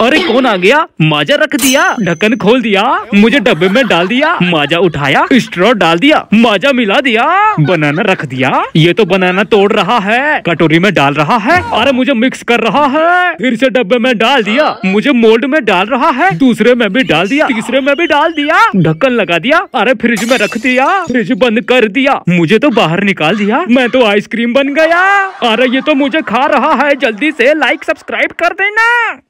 अरे कौन आ गया माजा रख दिया ढक्कन खोल दिया मुझे डब्बे में डाल दिया माजा उठाया स्ट्रॉ डाल दिया माजा मिला दिया बनाना रख दिया ये तो बनाना तोड़ रहा है कटोरी में डाल रहा है अरे मुझे मिक्स कर रहा है फिर से डब्बे में डाल दिया मुझे मोल्ड में डाल रहा है दूसरे में भी डाल दिया तीसरे में भी डाल दिया ढक्कन लगा दिया अरे फ्रिज में रख दिया फ्रिज बंद कर दिया मुझे तो बाहर निकाल दिया मैं तो आइसक्रीम बन गया अरे ये तो मुझे खा रहा है जल्दी से लाइक सब्सक्राइब कर देना